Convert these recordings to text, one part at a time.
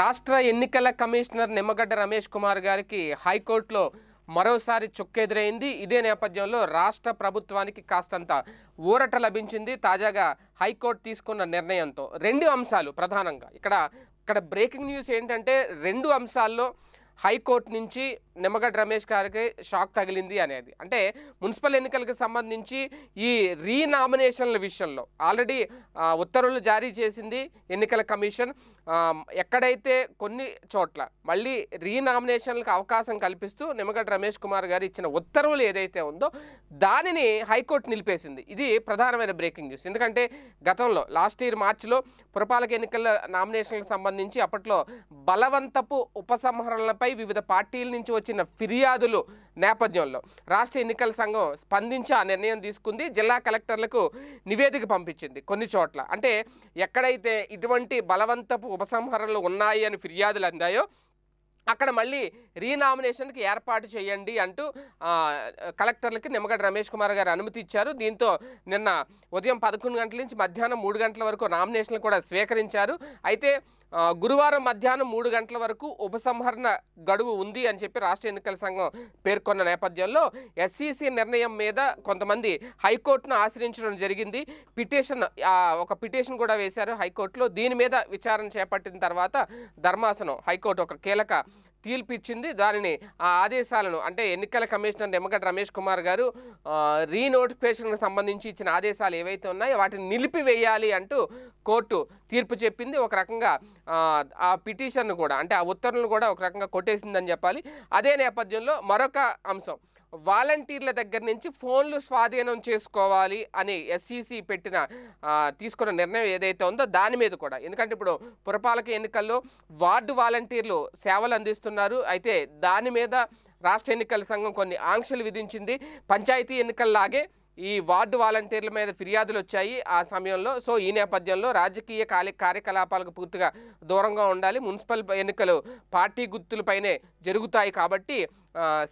రాష్ట్ర ఎన్నికల కమిషనర్ నిమ్మగడ్డ రమేష్ కుమార్ గారికి హైకోర్టులో మరోసారి చుక్కెదురైంది ఇదే నేపథ్యంలో రాష్ట్ర ప్రభుత్వానికి కాస్తంత ఊరట లభించింది తాజాగా హైకోర్టు తీసుకున్న నిర్ణయంతో రెండు అంశాలు ప్రధానంగా ఇక్కడ ఇక్కడ బ్రేకింగ్ న్యూస్ ఏంటంటే రెండు అంశాల్లో హైకోర్టు నుంచి నిమ్మగడ్డ రమేష్ గారికి షాక్ తగిలింది అనేది అంటే మున్సిపల్ ఎన్నికలకు సంబంధించి ఈ రీనామినేషన్ల విషయంలో ఆల్రెడీ ఉత్తర్వులు జారీ చేసింది ఎన్నికల కమిషన్ ఎక్కడైతే కొన్ని చోట్ల మళ్ళీ రీనామినేషన్లకు అవకాశం కల్పిస్తూ నిమ్మగడ్డ రమేష్ కుమార్ గారు ఇచ్చిన ఉత్తర్వులు ఏదైతే ఉందో దానిని హైకోర్టు నిలిపేసింది ఇది ప్రధానమైన బ్రేకింగ్ న్యూస్ ఎందుకంటే గతంలో లాస్ట్ ఇయర్ మార్చిలో పురపాలక ఎన్నికల నామినేషన్లకు సంబంధించి అప్పట్లో బలవంతపు ఉపసంహరణలపై వివిధ పార్టీల నుంచి వచ్చిన ఫిర్యాదులు నేపథ్యంలో రాష్ట్ర ఎన్నికల సంఘం స్పందించి ఆ నిర్ణయం తీసుకుంది జిల్లా కలెక్టర్లకు నివేదిక పంపించింది కొన్ని చోట్ల అంటే ఎక్కడైతే ఇటువంటి బలవంతపు ఉపసంహరణలు ఉన్నాయి అని ఫిర్యాదులు అందాయో అక్కడ మళ్ళీ రీనామినేషన్కి ఏర్పాటు చేయండి అంటూ కలెక్టర్లకి నిమ్మగడ్డ రమేష్ కుమార్ గారు అనుమతి ఇచ్చారు దీంతో నిన్న ఉదయం పదకొండు గంటల నుంచి మధ్యాహ్నం మూడు గంటల వరకు నామినేషన్లు కూడా స్వీకరించారు అయితే గురువారం మధ్యాహ్నం మూడు గంటల వరకు ఉపసంహరణ గడువు ఉంది అని చెప్పి రాష్ట్ర ఎన్నికల సంఘం పేర్కొన్న నేపథ్యంలో ఎస్సీసీ నిర్ణయం మీద కొంతమంది హైకోర్టును ఆశ్రయించడం జరిగింది పిటిషన్ ఒక పిటిషన్ కూడా వేశారు హైకోర్టులో దీని మీద విచారణ చేపట్టిన తర్వాత ధర్మాసనం హైకోర్టు ఒక కీలక తీర్పు ఇచ్చింది దానిని ఆ ఆదేశాలను అంటే ఎన్నికల కమిషనర్ నిమ్మగడ్డ రమేష్ కుమార్ గారు రీనోటిఫికేషన్కు సంబంధించి ఇచ్చిన ఆదేశాలు ఏవైతే ఉన్నాయో వాటిని నిలిపివేయాలి అంటూ కోర్టు తీర్పు చెప్పింది ఒక రకంగా ఆ పిటిషన్ను కూడా అంటే ఆ ఉత్తర్వులను కూడా ఒక రకంగా కొట్టేసిందని చెప్పాలి అదే నేపథ్యంలో మరొక అంశం వాలంటీర్ల దగ్గర నుంచి ఫోన్లు స్వాధీనం చేసుకోవాలి అని ఎస్ఈసి పెట్టిన తీసుకున్న నిర్ణయం ఏదైతే ఉందో దాని మీద కూడా ఎందుకంటే ఇప్పుడు పురపాలక ఎన్నికల్లో వార్డు వాలంటీర్లు సేవలు అందిస్తున్నారు అయితే దాని మీద రాష్ట్ర ఎన్నికల సంఘం కొన్ని ఆంక్షలు విధించింది పంచాయతీ ఎన్నికల్లాగే ఈ వార్డు వాలంటీర్ల మీద ఫిర్యాదులు వచ్చాయి ఆ సమయంలో సో ఈ నేపథ్యంలో రాజకీయ కాలి కార్యకలాపాలకు పూర్తిగా దూరంగా ఉండాలి మున్సిపల్ ఎన్నికలు పార్టీ గుర్తులపైనే జరుగుతాయి కాబట్టి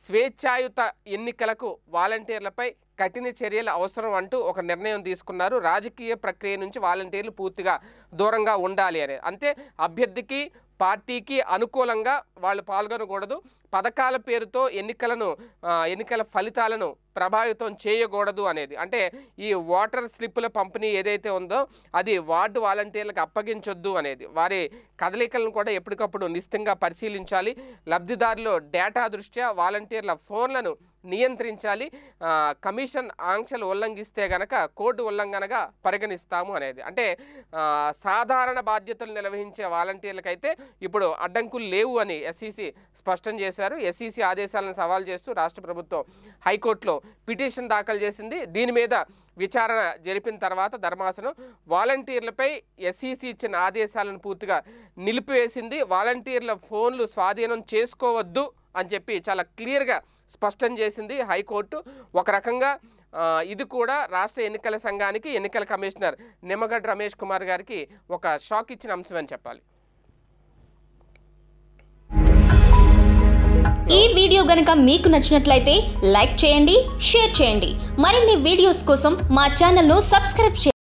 స్వేచ్ఛాయుత ఎన్నికలకు వాలంటీర్లపై కఠిన చర్యలు అవసరం అంటూ ఒక నిర్ణయం తీసుకున్నారు రాజకీయ ప్రక్రియ నుంచి వాలంటీర్లు పూర్తిగా దూరంగా ఉండాలి అని అంతే అభ్యర్థికి పార్టీకి అనుకూలంగా వాళ్ళు పాల్గొనకూడదు పథకాల పేరుతో ఎన్నికలను ఎన్నికల ఫలితాలను ప్రభావితం చేయకూడదు అనేది అంటే ఈ వాటర్ స్లిప్పుల పంపిణీ ఏదైతే ఉందో అది వార్డు వాలంటీర్లకు అప్పగించొద్దు అనేది వారి కదలికలను కూడా ఎప్పటికప్పుడు నిశ్చితంగా పరిశీలించాలి లబ్ధిదారులు డేటా దృష్ట్యా వాలంటీర్ల ఫోన్లను నియంత్రించాలి కమిషన్ ఆంక్షలు ఉల్లంఘిస్తే గనక కోర్టు ఉల్లంఘనగా పరిగణిస్తాము అనేది అంటే సాధారణ బాధ్యతలు నిర్వహించే వాలంటీర్లకైతే ఇప్పుడు అడ్డంకులు లేవు అని ఎస్ఈసి స్పష్టం చేశారు ఎస్ఈసి ఆదేశాలను సవాల్ చేస్తూ రాష్ట్ర ప్రభుత్వం హైకోర్టులో పిటిషన్ దాఖలు చేసింది దీని మీద విచారణ జరిపిన తర్వాత ధర్మాసనం వాలంటీర్లపై ఎస్ఈసి ఇచ్చిన ఆదేశాలను పూర్తిగా నిలిపివేసింది వాలంటీర్ల ఫోన్లు స్వాధీనం చేసుకోవద్దు అని చెప్పి చాలా క్లియర్గా స్పష్టం చేసింది హైకోర్టు ఒక రకంగా ఇది కూడా రాష్ట్ర ఎన్నికల సంఘానికి ఎన్నికల కమిషనర్ నిమ్మగడ్డ రమేష్ కుమార్ గారికి ఒక షాక్ ఇచ్చిన అంశం అని చెప్పాలి ఈ వీడియో గనక మీకు నచ్చినట్లయితే లైక్ చేయండి షేర్ చేయండి మరిన్ని వీడియోస్ కోసం మా ను సబ్స్క్రైబ్ చేయండి